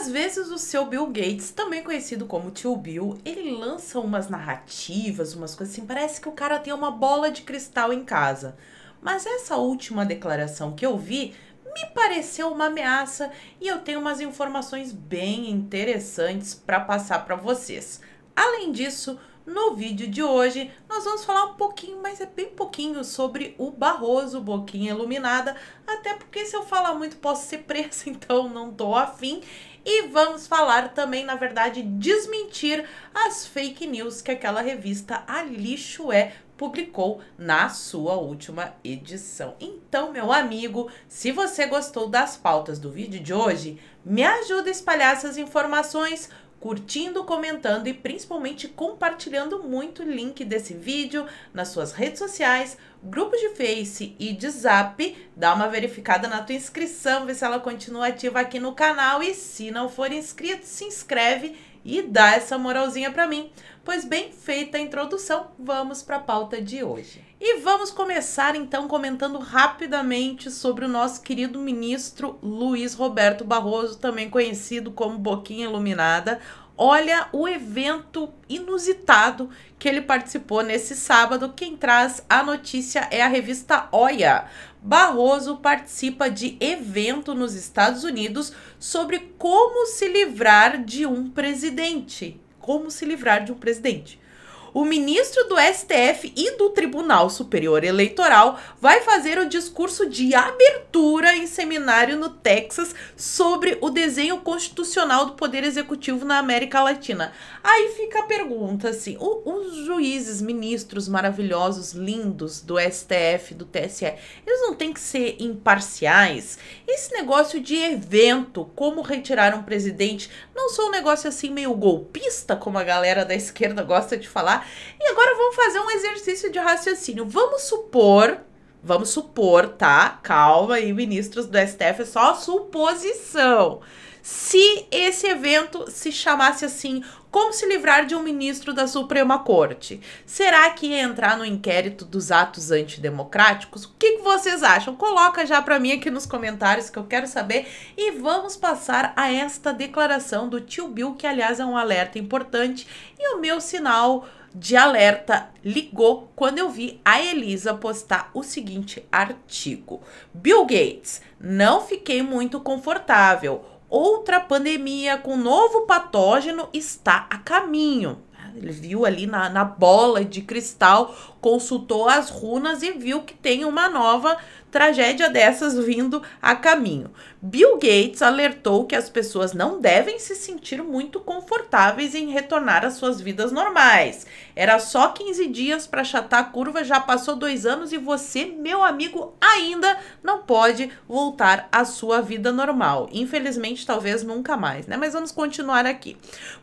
Às vezes o seu Bill Gates, também conhecido como tio Bill, ele lança umas narrativas, umas coisas assim, parece que o cara tem uma bola de cristal em casa. Mas essa última declaração que eu vi me pareceu uma ameaça e eu tenho umas informações bem interessantes para passar para vocês. Além disso, no vídeo de hoje, nós vamos falar um pouquinho, mas é bem pouquinho, sobre o Barroso Boquinha Iluminada, até porque se eu falar muito posso ser presa, então não tô afim. E vamos falar também, na verdade, desmentir as fake news que aquela revista A Lixo É publicou na sua última edição. Então, meu amigo, se você gostou das pautas do vídeo de hoje, me ajuda a espalhar essas informações curtindo, comentando e principalmente compartilhando muito o link desse vídeo nas suas redes sociais, grupos de Face e de Zap, dá uma verificada na tua inscrição, vê se ela continua ativa aqui no canal e se não for inscrito, se inscreve e dá essa moralzinha para mim. Pois bem, feita a introdução, vamos para a pauta de hoje. E vamos começar então comentando rapidamente sobre o nosso querido ministro Luiz Roberto Barroso, também conhecido como Boquinha Iluminada, olha o evento inusitado que ele participou nesse sábado. Quem traz a notícia é a revista Oia. Barroso participa de evento nos Estados Unidos sobre como se livrar de um presidente. Como se livrar de um presidente o ministro do STF e do Tribunal Superior Eleitoral vai fazer o discurso de abertura em seminário no Texas sobre o desenho constitucional do Poder Executivo na América Latina. Aí fica a pergunta assim: o, os juízes, ministros maravilhosos, lindos do STF, do TSE, eles não têm que ser imparciais? Esse negócio de evento, como retirar um presidente, não sou um negócio assim meio golpista, como a galera da esquerda gosta de falar, e agora vamos fazer um exercício de raciocínio. Vamos supor, vamos supor, tá? Calma aí, ministros do STF, é só suposição. Se esse evento se chamasse assim, como se livrar de um ministro da Suprema Corte? Será que ia entrar no inquérito dos atos antidemocráticos? O que, que vocês acham? Coloca já para mim aqui nos comentários que eu quero saber. E vamos passar a esta declaração do tio Bill, que aliás é um alerta importante e o meu sinal de alerta ligou quando eu vi a Elisa postar o seguinte artigo: Bill Gates, não fiquei muito confortável. Outra pandemia com novo patógeno está a caminho. Ele viu ali na, na bola de cristal consultou as runas e viu que tem uma nova tragédia dessas vindo a caminho. Bill Gates alertou que as pessoas não devem se sentir muito confortáveis em retornar às suas vidas normais. Era só 15 dias para achatar a curva, já passou dois anos e você, meu amigo, ainda não pode voltar à sua vida normal. Infelizmente, talvez nunca mais, né? Mas vamos continuar aqui.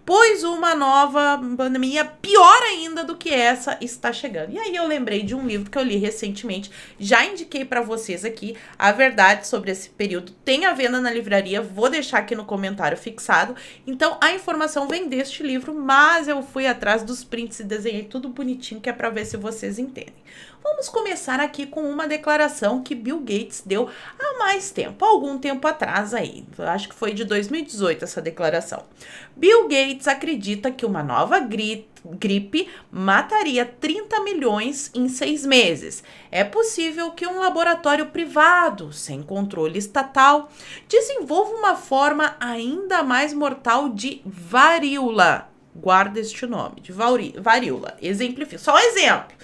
Pois uma nova pandemia pior ainda do que essa está chegando. E aí, e eu lembrei de um livro que eu li recentemente, já indiquei para vocês aqui a verdade sobre esse período. Tem a venda na livraria, vou deixar aqui no comentário fixado. Então a informação vem deste livro, mas eu fui atrás dos prints e desenhei tudo bonitinho que é para ver se vocês entendem. Vamos começar aqui com uma declaração que Bill Gates deu há mais tempo, algum tempo atrás aí. Acho que foi de 2018 essa declaração. Bill Gates acredita que uma nova grita gripe mataria 30 milhões em seis meses. É possível que um laboratório privado, sem controle estatal, desenvolva uma forma ainda mais mortal de varíola. Guarda este nome, de varíola. Exemplifica. Só um exemplo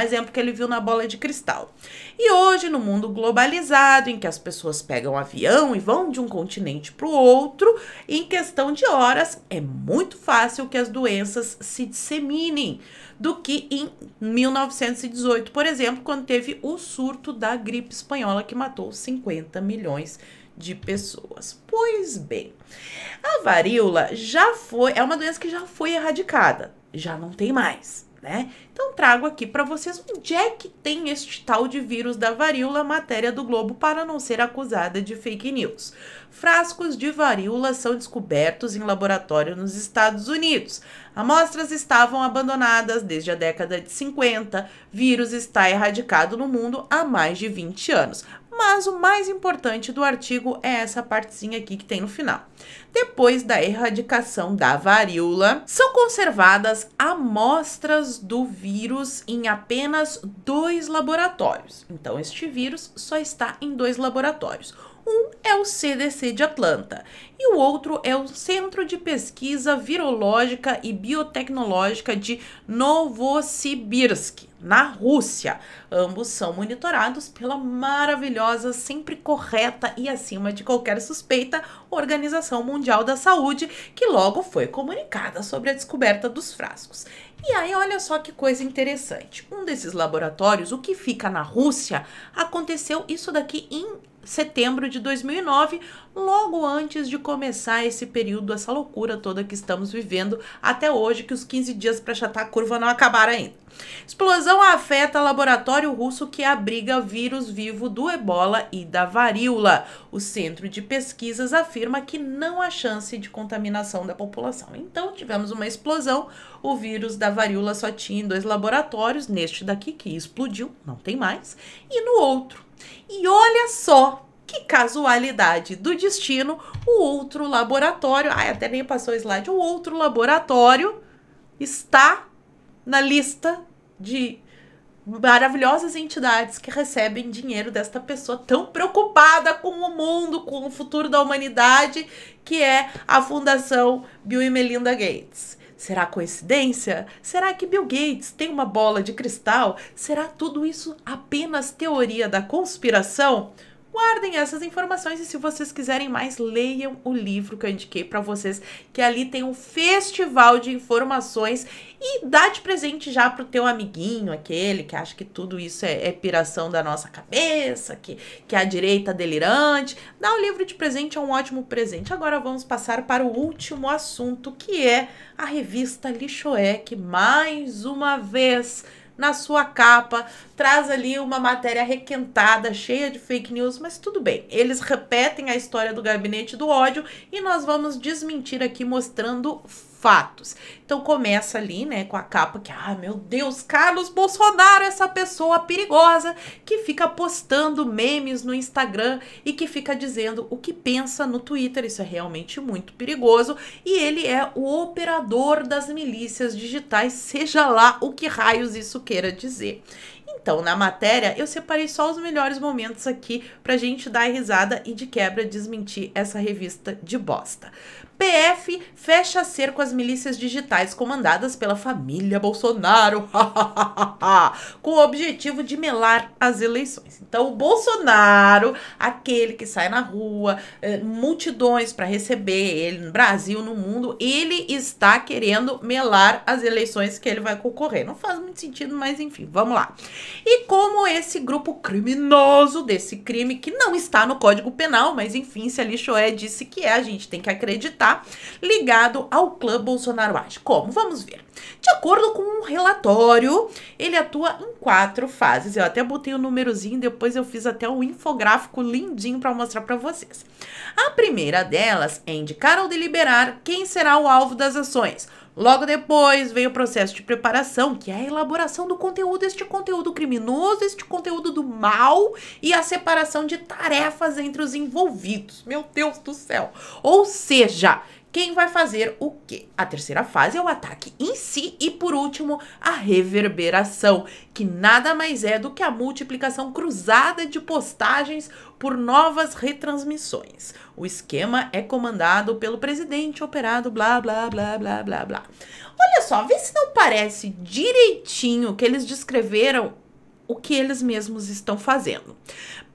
exemplo que ele viu na bola de cristal. E hoje, no mundo globalizado, em que as pessoas pegam um avião e vão de um continente para o outro, em questão de horas, é muito fácil que as doenças se disseminem do que em 1918, por exemplo, quando teve o surto da gripe espanhola que matou 50 milhões de pessoas. Pois bem, a varíola já foi, é uma doença que já foi erradicada, já não tem mais né? Então trago aqui para vocês onde é que tem este tal de vírus da varíola, matéria do Globo, para não ser acusada de fake news. Frascos de varíola são descobertos em laboratório nos Estados Unidos. Amostras estavam abandonadas desde a década de 50. Vírus está erradicado no mundo há mais de 20 anos mas o mais importante do artigo é essa partezinha aqui que tem no final. Depois da erradicação da varíola, são conservadas amostras do vírus em apenas dois laboratórios. Então, este vírus só está em dois laboratórios um é o CDC de Atlanta e o outro é o Centro de Pesquisa Virológica e Biotecnológica de Novosibirsk, na Rússia. Ambos são monitorados pela maravilhosa, sempre correta e acima de qualquer suspeita Organização Mundial da Saúde, que logo foi comunicada sobre a descoberta dos frascos. E aí, olha só que coisa interessante. Um desses laboratórios, o que fica na Rússia, aconteceu isso daqui em setembro de 2009, logo antes de começar esse período, essa loucura toda que estamos vivendo até hoje, que os 15 dias para achatar a curva não acabaram ainda. Explosão afeta laboratório russo que abriga vírus vivo do ebola e da varíola. O Centro de Pesquisas afirma que não há chance de contaminação da população. Então, tivemos uma explosão. O vírus da varíola só tinha em dois laboratórios, neste daqui que explodiu, não tem mais, e no outro. E olha só que casualidade do destino, o outro laboratório, ai, até nem passou o slide, o outro laboratório está na lista de maravilhosas entidades que recebem dinheiro desta pessoa tão preocupada com o mundo, com o futuro da humanidade, que é a Fundação Bill e Melinda Gates. Será coincidência? Será que Bill Gates tem uma bola de cristal? Será tudo isso apenas teoria da conspiração? guardem essas informações e se vocês quiserem mais, leiam o livro que eu indiquei para vocês, que ali tem um festival de informações e dá de presente já pro teu amiguinho, aquele que acha que tudo isso é, é piração da nossa cabeça, que, que a direita é delirante. Dá o um livro de presente, é um ótimo presente. Agora vamos passar para o último assunto, que é a revista Lixoé, que mais uma vez na sua capa, traz ali uma matéria requentada, cheia de fake news, mas tudo bem. Eles repetem a história do gabinete do ódio e nós vamos desmentir aqui mostrando fatos. Então começa ali, né, com a capa que, ah, meu Deus, Carlos Bolsonaro, essa pessoa perigosa que fica postando memes no Instagram e que fica dizendo o que pensa no Twitter. Isso é realmente muito perigoso. E ele é o operador das milícias digitais, seja lá o que raios isso queira dizer. Então, na matéria, eu separei só os melhores momentos aqui pra gente dar risada e de quebra desmentir essa revista de bosta. PF fecha cerco às milícias digitais comandadas pela família Bolsonaro, com o objetivo de melar as eleições. Então, o Bolsonaro, aquele que sai na rua, eh, multidões para receber ele no Brasil, no mundo, ele está querendo melar as eleições que ele vai concorrer. Não faz muito sentido, mas enfim, vamos lá. E como esse grupo criminoso desse crime, que não está no Código Penal, mas enfim, se a Lixoé disse que é, a gente tem que acreditar Tá ligado ao clã Bolsonaro Age. Como? Vamos ver. De acordo com um relatório, ele atua em quatro fases. Eu até botei o um númerozinho, depois eu fiz até um infográfico lindinho para mostrar para vocês. A primeira delas é indicar ou deliberar quem será o alvo das ações Logo depois vem o processo de preparação, que é a elaboração do conteúdo, este conteúdo criminoso, este conteúdo do mal e a separação de tarefas entre os envolvidos. Meu Deus do céu! Ou seja, quem vai fazer o quê? A terceira fase é o ataque em si e, por último, a reverberação, que nada mais é do que a multiplicação cruzada de postagens por novas retransmissões. O esquema é comandado pelo presidente, operado blá blá blá blá blá blá. Olha só, vê se não parece direitinho que eles descreveram o que eles mesmos estão fazendo.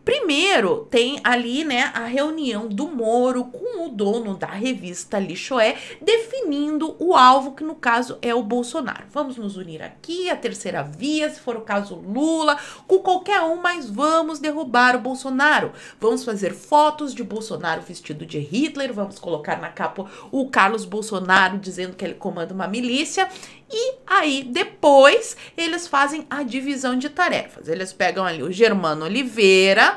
Primeiro, tem ali, né, a reunião do Moro com o dono da revista Lixoé, definindo o alvo, que no caso é o Bolsonaro. Vamos nos unir aqui, a terceira via, se for o caso Lula, com qualquer um, mas vamos derrubar o Bolsonaro. Vamos fazer fotos de Bolsonaro vestido de Hitler, vamos colocar na capa o Carlos Bolsonaro dizendo que ele comanda uma milícia e aí, depois, eles fazem a divisão de tarefas. Eles pegam ali o Germano Oliveira,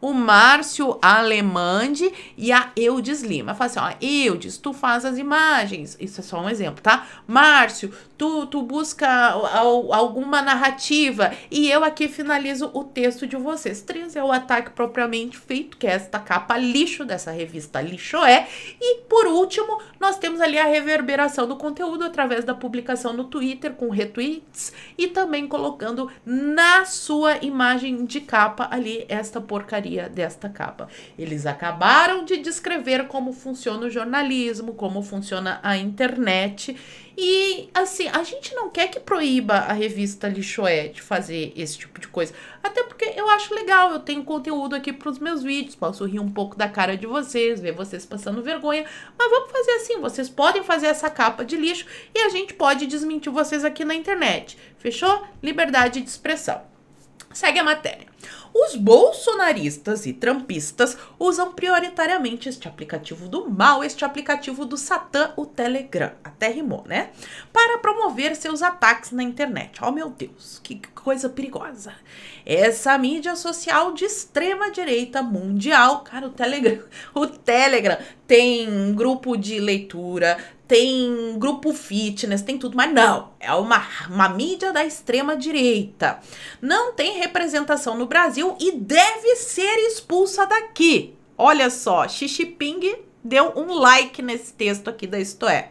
o Márcio Alemande e a Eudes Lima. Fala assim, ó, Eudes, tu faz as imagens, isso é só um exemplo, tá? Márcio, tu, tu busca alguma narrativa e eu aqui finalizo o texto de vocês. Três é o ataque propriamente feito, que é esta capa lixo dessa revista Lixo É. E por último, nós temos ali a reverberação do conteúdo através da publicação no Twitter com retweets e também colocando na sua imagem de capa ali esta porcaria desta capa. Eles acabaram de descrever como funciona o jornalismo, como funciona a internet. E assim, a gente não quer que proíba a revista Lixoé de fazer esse tipo de coisa. Até porque eu acho legal, eu tenho conteúdo aqui para os meus vídeos, posso rir um pouco da cara de vocês, ver vocês passando vergonha. Mas vamos fazer assim, vocês podem fazer essa capa de lixo e a gente pode desmentir vocês aqui na internet. Fechou? Liberdade de expressão. Segue a matéria. Os bolsonaristas e trampistas usam prioritariamente este aplicativo do mal, este aplicativo do Satã, o Telegram, até rimou, né? Para promover seus ataques na internet. Oh meu Deus, que coisa perigosa. Essa mídia social de extrema direita mundial, cara, o Telegram, o Telegram tem grupo de leitura, tem grupo fitness, tem tudo, mas não. É uma, uma mídia da extrema direita. Não tem representação no Brasil e deve ser expulsa daqui. Olha só, Xixi Ping deu um like nesse texto aqui da Isto É.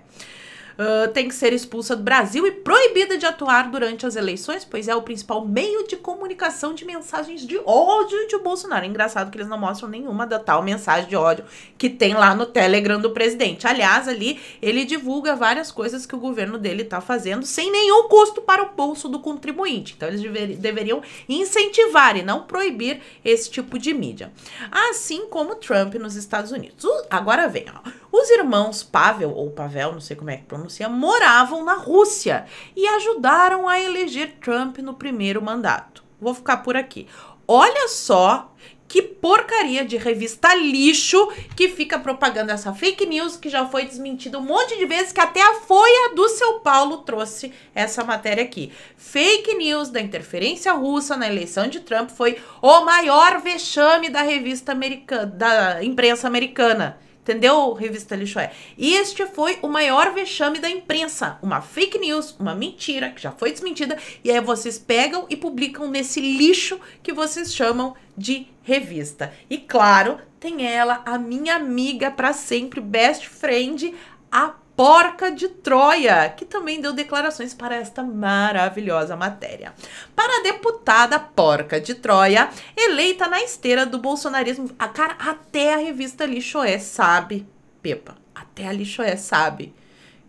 Ah, tem que ser expulsa do Brasil e proibida de atuar durante as eleições, pois é o principal meio de comunicação de mensagens de ódio de Bolsonaro. É engraçado que eles não mostram nenhuma da tal mensagem de ódio que tem lá no Telegram do presidente. Aliás, ali ele divulga várias coisas que o governo dele está fazendo sem nenhum custo para o bolso do contribuinte. Então eles dever, deveriam incentivar e não proibir esse tipo de mídia. Assim como Trump nos Estados Unidos. Uh, agora vem, ó. Os irmãos Pavel, ou Pavel, não sei como é que pronuncia, moravam na Rússia e ajudaram a eleger Trump no primeiro mandato. Vou ficar por aqui. Olha só que porcaria de revista lixo que fica propagando essa fake news que já foi desmentida um monte de vezes, que até a Folha do São Paulo trouxe essa matéria aqui. Fake news da interferência russa na eleição de Trump foi o maior vexame da revista americana, da imprensa americana. Entendeu, revista Lixo é? Este foi o maior vexame da imprensa. Uma fake news, uma mentira que já foi desmentida. E aí vocês pegam e publicam nesse lixo que vocês chamam de revista. E claro, tem ela, a minha amiga para sempre, best friend, a porca de Troia, que também deu declarações para esta maravilhosa matéria. Para a deputada porca de Troia, eleita na esteira do bolsonarismo, a cara, até a revista Lixoé sabe, Pepa, até a Lixoé sabe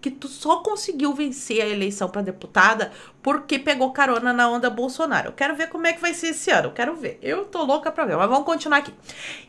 que tu só conseguiu vencer a eleição para deputada porque pegou carona na onda Bolsonaro. Eu quero ver como é que vai ser esse ano, eu quero ver. Eu tô louca pra ver, mas vamos continuar aqui.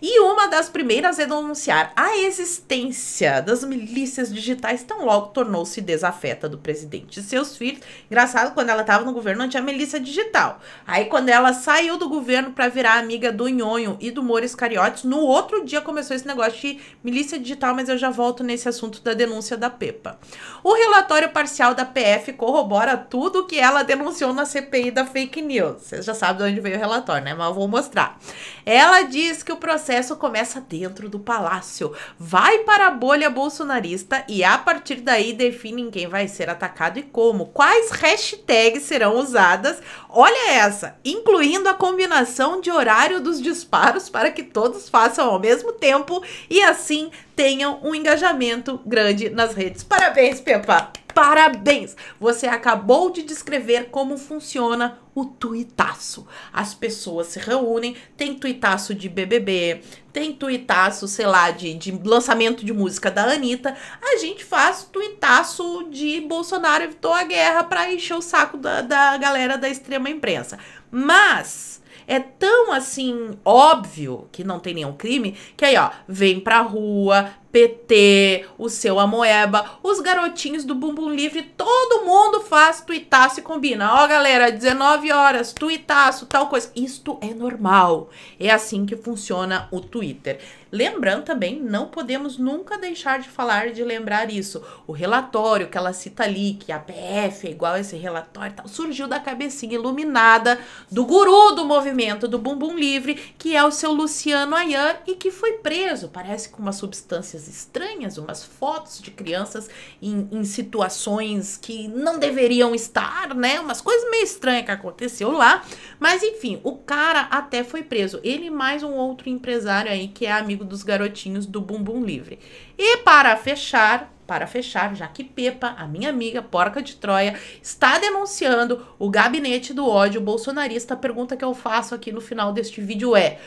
E uma das primeiras a é denunciar a existência das milícias digitais tão logo tornou-se desafeta do presidente e seus filhos. Engraçado, quando ela tava no governo não tinha milícia digital. Aí quando ela saiu do governo para virar amiga do Nhonho e do Mores Cariotes, no outro dia começou esse negócio de milícia digital, mas eu já volto nesse assunto da denúncia da Pepa. O relatório parcial da PF corrobora tudo o que ela ela denunciou na CPI da fake news. Vocês já sabem de onde veio o relatório, né? Mas eu vou mostrar. Ela diz que o processo começa dentro do palácio, vai para a bolha bolsonarista e a partir daí definem quem vai ser atacado e como, quais hashtags serão usadas. Olha essa, incluindo a combinação de horário dos disparos para que todos façam ao mesmo tempo e assim tenham um engajamento grande nas redes. Parabéns, Peppa! Parabéns! Você acabou de descrever como funciona o tuitaço. As pessoas se reúnem, tem tuitaço de BBB, tem tuitaço, sei lá, de, de lançamento de música da Anitta. A gente faz tuitaço de Bolsonaro evitou a guerra para encher o saco da, da galera da extrema imprensa. Mas é tão assim óbvio que não tem nenhum crime que aí ó vem pra rua PT, o seu Amoeba, os garotinhos do Bumbum Livre, todo mundo faz tuitaço e combina. Ó, oh, galera, 19 horas, tuitaço, tal coisa. Isto é normal. É assim que funciona o Twitter. Lembrando também, não podemos nunca deixar de falar, de lembrar isso. O relatório que ela cita ali, que a PF é igual a esse relatório, tal, surgiu da cabecinha iluminada do guru do movimento do Bumbum Livre, que é o seu Luciano Ayan, e que foi preso, parece com uma substância estranhas, umas fotos de crianças em, em situações que não deveriam estar, né? Umas coisas meio estranhas que aconteceu lá. Mas enfim, o cara até foi preso. Ele mais um outro empresário aí que é amigo dos garotinhos do Bumbum Livre. E para fechar, para fechar, já que Pepa, a minha amiga porca de Troia, está denunciando o gabinete do ódio bolsonarista, a pergunta que eu faço aqui no final deste vídeo é: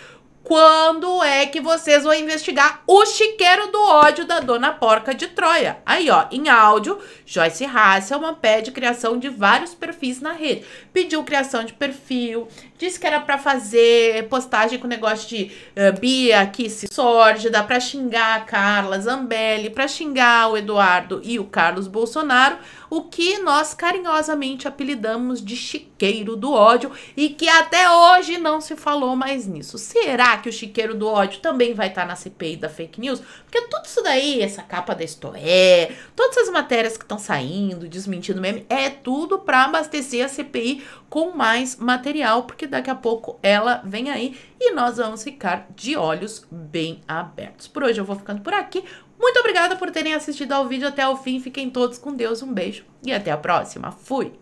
quando é que vocês vão investigar o chiqueiro do ódio da dona porca de Troia? Aí, ó, em áudio, Joyce Hasselman pede criação de vários perfis na rede. Pediu criação de perfil, disse que era para fazer postagem com negócio de uh, Bia que se sórdida, dá pra xingar a Carla Zambelli, pra xingar o Eduardo e o Carlos Bolsonaro o que nós carinhosamente apelidamos de chiqueiro do ódio e que até hoje não se falou mais nisso. Será que o chiqueiro do ódio também vai estar tá na CPI da fake news? Porque tudo isso daí, essa capa da Estoé, todas essas matérias que estão saindo, desmentindo meme, é tudo para abastecer a CPI com mais material, porque daqui a pouco ela vem aí e nós vamos ficar de olhos bem abertos. Por hoje eu vou ficando por aqui. Muito obrigada por terem assistido ao vídeo até o fim. Fiquem todos com Deus. Um beijo e até a próxima. Fui!